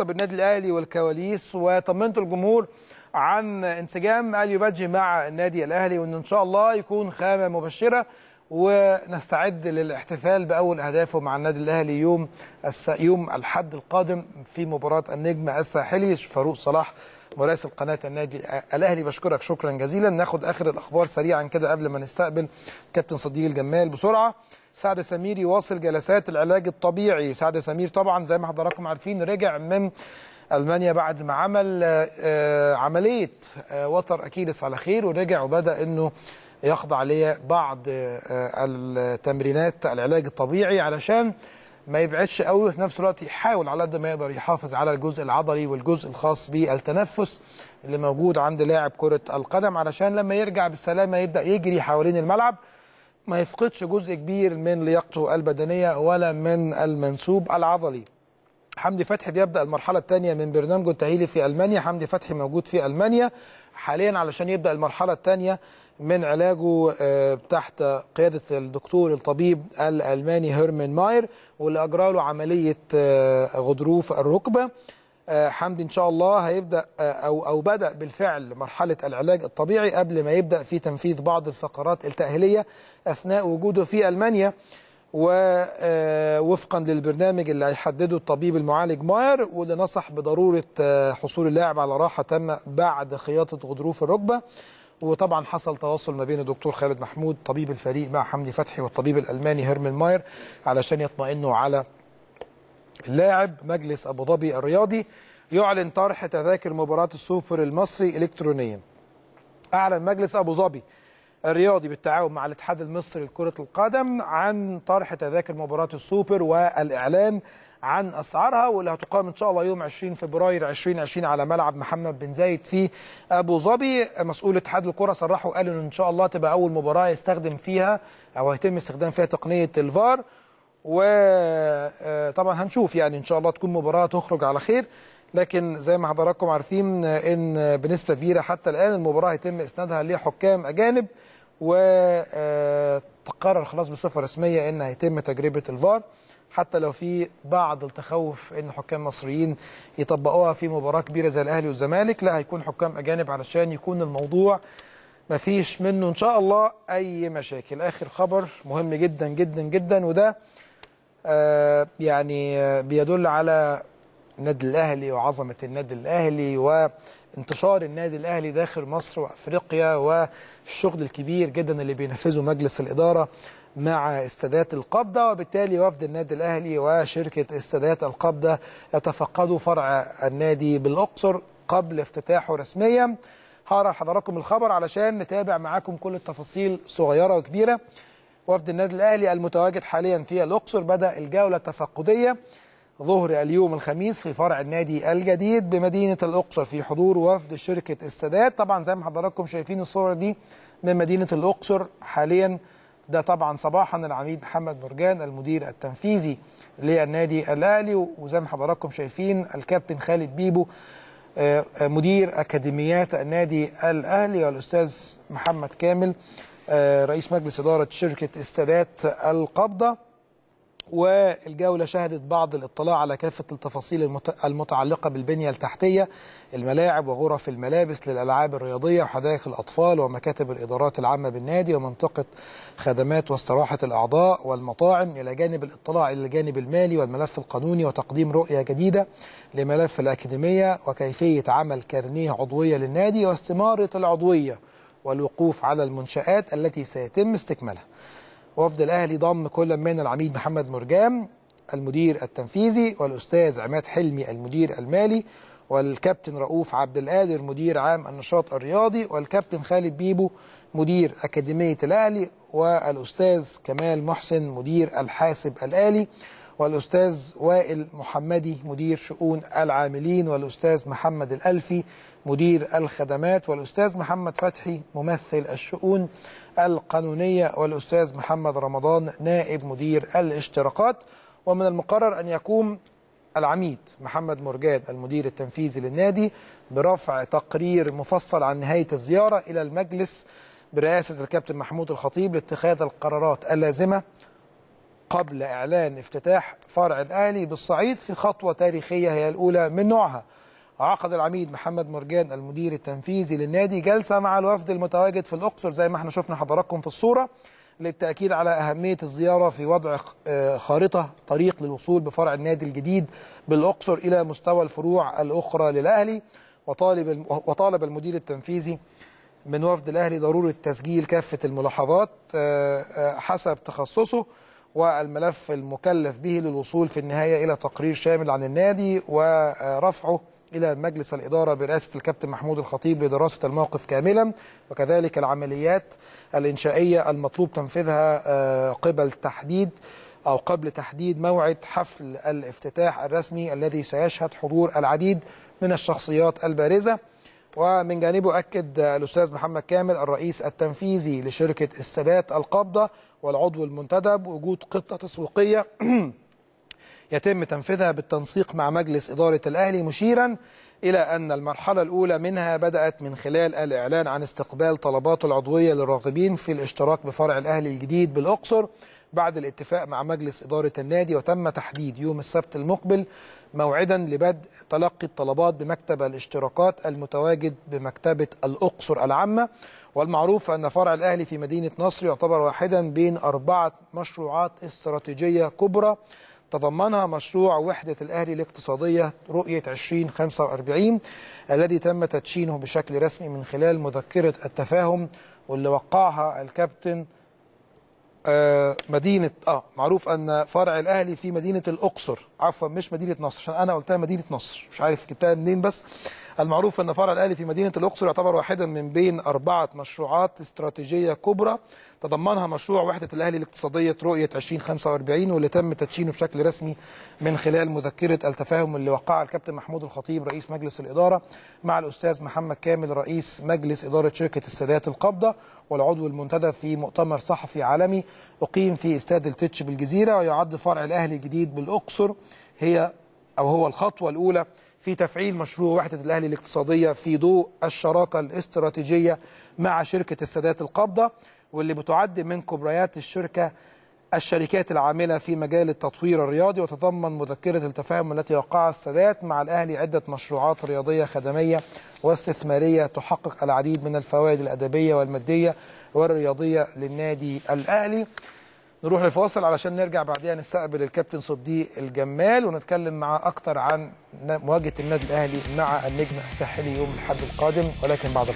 الخاصة بالنادي الأهلي والكواليس وطمنت الجمهور عن انسجام اليو باجي مع النادي الأهلي وأن إن شاء الله يكون خامة مبشرة ونستعد للاحتفال باول اهدافه مع النادي الاهلي يوم الس... يوم الاحد القادم في مباراه النجم الساحلي فاروق صلاح مراسل قناه النادي الاهلي بشكرك شكرا جزيلا ناخد اخر الاخبار سريعا كده قبل ما نستقبل كابتن صديق الجمال بسرعه سعد سمير يواصل جلسات العلاج الطبيعي سعد سمير طبعا زي ما حضراتكم عارفين رجع من المانيا بعد ما عمل آه، عمليه آه، وتر اكيلس على خير ورجع وبدا انه يخضع لبعض آه، التمرينات العلاج الطبيعي علشان ما يبعدش قوي وفي نفس الوقت يحاول على قد ما يقدر يحافظ على الجزء العضلي والجزء الخاص بالتنفس اللي موجود عند لاعب كره القدم علشان لما يرجع بالسلامه يبدا يجري حوالين الملعب ما يفقدش جزء كبير من لياقته البدنيه ولا من المنسوب العضلي حمدي فتحي بيبدا المرحله الثانيه من برنامجه التاهيلي في المانيا حمدي فتحي موجود في المانيا حاليا علشان يبدا المرحله الثانيه من علاجه آه، تحت قياده الدكتور الطبيب الالماني هيرمن ماير واللي اجرى له عمليه آه، غضروف الركبه آه، حمدي ان شاء الله هيبدا آه، او او بدا بالفعل مرحله العلاج الطبيعي قبل ما يبدا في تنفيذ بعض الفقرات التاهيليه اثناء وجوده في المانيا ووفقا آه، للبرنامج اللي هيحدده الطبيب المعالج ماير واللي نصح بضروره حصول اللاعب على راحه تامه بعد خياطه غضروف الركبه وطبعا حصل تواصل ما بين الدكتور خالد محمود طبيب الفريق مع حمدي فتحي والطبيب الالماني هيرمن ماير علشان يطمئنوا على لاعب مجلس أبو ظبي الرياضي يعلن طرح تذاكر مباراة السوبر المصري إلكترونيا أعلن مجلس أبو ظبي الرياضي بالتعاون مع الاتحاد المصري لكرة القدم عن طرح تذاكر مباراة السوبر والإعلان عن أسعارها واللي هتقام إن شاء الله يوم 20 فبراير 2020 على ملعب محمد بن زايد في أبو ظبي مسؤول اتحاد الكرة صرحوا وقال إن شاء الله تبقى أول مباراة يستخدم فيها أو هيتم استخدام فيها تقنية الفار و طبعا هنشوف يعني ان شاء الله تكون مباراه تخرج على خير لكن زي ما حضراتكم عارفين ان بنسبه كبيره حتى الان المباراه هيتم اسنادها لحكام اجانب وتقرر آه، خلاص بصفه رسميه ان هيتم تجربه الفار حتى لو في بعض التخوف ان حكام مصريين يطبقوها في مباراه كبيره زي الاهلي والزمالك لا هيكون حكام اجانب علشان يكون الموضوع مفيش منه ان شاء الله اي مشاكل اخر خبر مهم جدا جدا جدا وده آه، يعني آه، بيدل على النادي الاهلي وعظمه النادي الاهلي وانتشار النادي الاهلي داخل مصر وافريقيا والشغل الكبير جدا اللي بينفذه مجلس الاداره مع استادات القبضة وبالتالي وفد النادي الأهلي وشركة استادات القبضة يتفقدوا فرع النادي بالأقصر قبل افتتاحه رسميا هقرا لحضراتكم الخبر علشان نتابع معاكم كل التفاصيل صغيرة وكبيرة وفد النادي الأهلي المتواجد حاليا في الأقصر بدأ الجولة التفقدية ظهر اليوم الخميس في فرع النادي الجديد بمدينة الأقصر في حضور وفد شركة استادات طبعا زي ما حضراتكم شايفين الصور دي من مدينة الأقصر حاليا ده طبعا صباحا العميد محمد مرجان المدير التنفيذي للنادي الأهلي وزي ما حضراتكم شايفين الكابتن خالد بيبو آه، مدير أكاديميات النادي الأهلي والأستاذ محمد كامل آه، رئيس مجلس إدارة شركة استادات القبضة والجولة شهدت بعض الاطلاع على كافة التفاصيل المتعلقة بالبنية التحتية الملاعب وغرف الملابس للألعاب الرياضية وحدائق الأطفال ومكاتب الإدارات العامة بالنادي ومنطقة خدمات واستراحة الأعضاء والمطاعم إلى جانب الاطلاع إلى الجانب المالي والملف القانوني وتقديم رؤية جديدة لملف الأكاديمية وكيفية عمل كارنيه عضوية للنادي واستمارة العضوية والوقوف على المنشآت التي سيتم استكمالها وفد الأهلي ضم كل من العميد محمد مرجان المدير التنفيذي والأستاذ عماد حلمي المدير المالي والكابتن رؤوف عبد القادر مدير عام النشاط الرياضي والكابتن خالد بيبو مدير أكاديمية الأهلي والأستاذ كمال محسن مدير الحاسب الآلي والأستاذ وائل محمدي مدير شؤون العاملين والأستاذ محمد الألفي مدير الخدمات والأستاذ محمد فتحي ممثل الشؤون القانونية والأستاذ محمد رمضان نائب مدير الاشتراكات ومن المقرر أن يقوم العميد محمد مرجان المدير التنفيذي للنادي برفع تقرير مفصل عن نهاية الزيارة إلى المجلس برئاسة الكابتن محمود الخطيب لاتخاذ القرارات اللازمة قبل إعلان افتتاح فرع الأهلي بالصعيد في خطوة تاريخية هي الأولى من نوعها عقد العميد محمد مرجان المدير التنفيذي للنادي جلسة مع الوفد المتواجد في الأقصر زي ما احنا شفنا حضراتكم في الصورة للتأكيد على أهمية الزيارة في وضع آه، خارطة طريق للوصول بفرع النادي الجديد بالأقصر إلى مستوى الفروع الأخرى للأهلي وطالب وطالب المدير التنفيذي من وفد الأهلي ضرورة تسجيل كافة الملاحظات آه، آه، حسب تخصصه والملف المكلف به للوصول في النهاية إلى تقرير شامل عن النادي ورفعه إلى مجلس الإدارة برئاسة الكابتن محمود الخطيب لدراسة الموقف كاملا وكذلك العمليات الإنشائية المطلوب تنفيذها آه، قبل تحديد أو قبل تحديد موعد حفل الافتتاح الرسمي الذي سيشهد حضور العديد من الشخصيات البارزة ومن جانبه أكد الأستاذ محمد كامل الرئيس التنفيذي لشركة السادات القابضة والعضو المنتدب وجود قطة تسويقية يتم تنفيذها بالتنسيق مع مجلس إدارة الأهلي مشيرا إلى أن المرحلة الأولى منها بدأت من خلال الإعلان عن استقبال طلبات العضوية للراغبين في الاشتراك بفرع الأهلي الجديد بالأقصر بعد الاتفاق مع مجلس إدارة النادي وتم تحديد يوم السبت المقبل موعدا لبدء تلقي الطلبات بمكتب الاشتراكات المتواجد بمكتبة الأقصر العامة والمعروف أن فرع الأهلي في مدينة نصر يعتبر واحدا بين أربعة مشروعات استراتيجية كبرى تضمنها مشروع وحدة الأهلي الاقتصادية رؤية 2045 الذي تم تدشينه بشكل رسمي من خلال مذكرة التفاهم واللي وقعها الكابتن آه، مدينة اه معروف ان فرع الاهلي في مدينة الاقصر عفوا مش مدينة نصر عشان انا قلتها مدينة نصر مش عارف جبتها منين بس المعروف أن فرع الأهلي في مدينة الأقصر يعتبر واحدا من بين أربعة مشروعات استراتيجية كبرى تضمنها مشروع وحدة الأهلي الاقتصادية رؤية 2045 واللي تم تدشينه بشكل رسمي من خلال مذكرة التفاهم اللي وقعها الكابتن محمود الخطيب رئيس مجلس الإدارة مع الأستاذ محمد كامل رئيس مجلس إدارة شركة السادات القبضة والعضو المنتدب في مؤتمر صحفي عالمي أقيم في استاد التتش بالجزيرة ويعد فرع الأهلي الجديد بالأقصر هي أو هو الخطوة الأولى في تفعيل مشروع وحدة الأهلي الاقتصادية في ضوء الشراكة الاستراتيجية مع شركة السادات القبضة واللي بتعد من كبريات الشركة الشركات العاملة في مجال التطوير الرياضي وتضمن مذكرة التفاهم التي وقعها السادات مع الأهلي عدة مشروعات رياضية خدمية واستثمارية تحقق العديد من الفوائد الأدبية والمادية والرياضية للنادي الأهلي نروح لفاصل علشان نرجع بعديها نستقبل الكابتن صديق الجمال ونتكلم معاه اكتر عن مواجهه النادي الاهلي مع النجم الساحلي يوم الاحد القادم ولكن بعد